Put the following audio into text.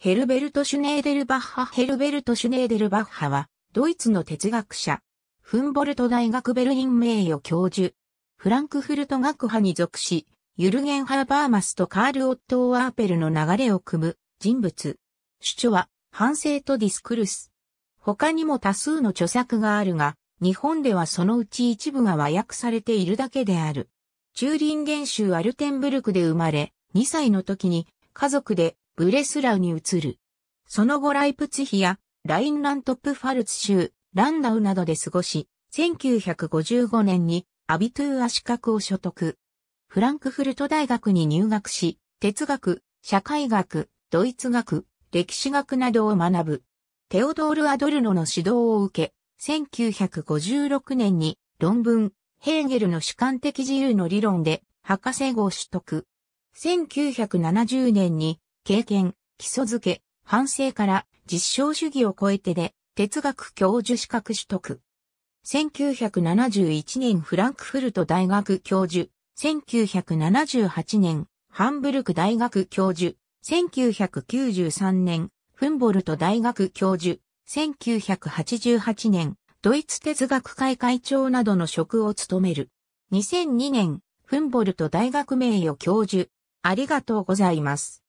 ヘルベルト・シュネーデルバッハヘルベルト・シュネーデルバッハは、ドイツの哲学者、フンボルト大学ベルリン名誉教授、フランクフルト学派に属し、ユルゲン・ハーバーマスとカール・オットー・アーペルの流れを組む人物。主著は、反省とディスクルス。他にも多数の著作があるが、日本ではそのうち一部が和訳されているだけである。チューリンゲン州アルテンブルクで生まれ、2歳の時に家族でブレスラウに移る。その後ライプツヒやラインラントップファルツ州、ランダウなどで過ごし、1955年にアビトゥーア資格を所得。フランクフルト大学に入学し、哲学、社会学、ドイツ学、歴史学などを学ぶ。テオドール・アドルノの指導を受け、1956年に論文、ヘーゲルの主観的自由の理論で博士号取得。1970年に経験、基礎づけ、反省から実証主義を超えてで哲学教授資格取得。1971年フランクフルト大学教授、1978年ハンブルク大学教授、1993年フンボルト大学教授、1988年ドイツ哲学会会長などの職を務める。2002年フンボルト大学名誉教授、ありがとうございます。